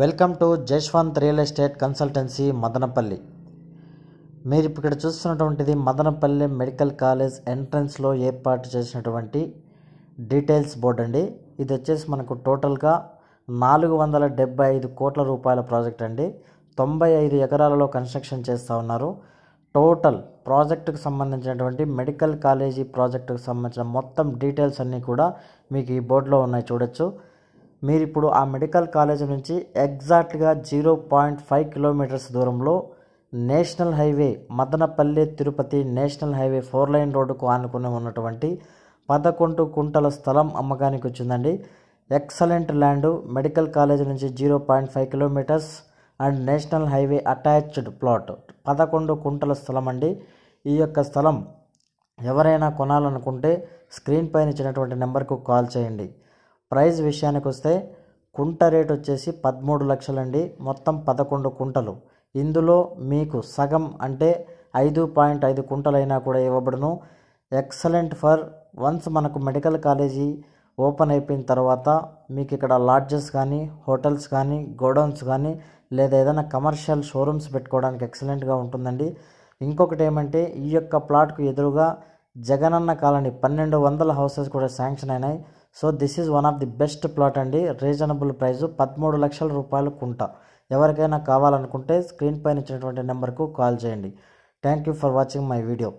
welcome to Jashwanth real estate consultancy Madanapalle మీరు ఇక్కడ చూస్తున్నటువంటిది Madanapalle medical college ఎంట్రన్స్లో ఏర్పాటు చేసినటువంటి డీటెయిల్స్ బోర్డు అండి ఇది వచ్చేసి మనకు టోటల్గా నాలుగు వందల డెబ్బై ఐదు కోట్ల రూపాయల ప్రాజెక్ట్ అండి తొంభై ఐదు ఎకరాలలో కన్స్ట్రక్షన్ చేస్తూ ఉన్నారు టోటల్ ప్రాజెక్టుకు సంబంధించినటువంటి మెడికల్ కాలేజీ ప్రాజెక్టుకు సంబంధించిన మొత్తం డీటెయిల్స్ అన్నీ కూడా మీకు ఈ బోర్డులో ఉన్నాయి చూడొచ్చు మీరు ఇప్పుడు ఆ మెడికల్ కాలేజ్ నుంచి ఎగ్జాక్ట్గా జీరో పాయింట్ ఫైవ్ కిలోమీటర్స్ దూరంలో national highway Madanapalle Tirupati national highway four line రోడ్డుకు ఆనుకుని ఉన్నటువంటి పదకొండు కుంటల స్థలం అమ్మకానికి వచ్చిందండి ఎక్సలెంట్ ల్యాండ్ మెడికల్ కాలేజ్ నుంచి zero point five kilometres and national highway attached plot పదకొండు కుంటల స్థలం అండి ఈ యొక్క స్థలం ఎవరైనా కొనాలనుకుంటే స్క్రీన్ పైన ఇచ్చినటువంటి నెంబర్కు కాల్ చేయండి ప్రైజ్ విషయానికి వస్తే కుంట రేట్ వచ్చేసి పదమూడు లక్షలండి మొత్తం పదకొండు కుంటలు ఇందులో మీకు సగం అంటే ఐదు పాయింట్ ఐదు కుంటలైనా కూడా ఇవ్వబడును ఎక్సలెంట్ ఫర్ వన్స్ మనకు మెడికల్ కాలేజీ ఓపెన్ అయిపోయిన తర్వాత మీకు ఇక్కడ లాడ్జెస్ కానీ హోటల్స్ కానీ గోడౌన్స్ కానీ లేదా ఏదైనా కమర్షియల్ షోరూమ్స్ పెట్టుకోవడానికి ఎక్సలెంట్గా ఉంటుందండి ఇంకొకటి ఏమంటే ఈ యొక్క ప్లాట్కు ఎదురుగా జగనన్న కాలనీ పన్నెండు వందల హౌసెస్ కూడా శాంక్షన్ అయినాయి so this is one of the best plot అండి రీజనబుల్ ప్రైస్ పదమూడు లక్షల రూపాయలు కుంట ఎవరికైనా కావాలనుకుంటే స్క్రీన్ పైన ఇచ్చినటువంటి నెంబర్కు కాల్ చేయండి thank you for watching my video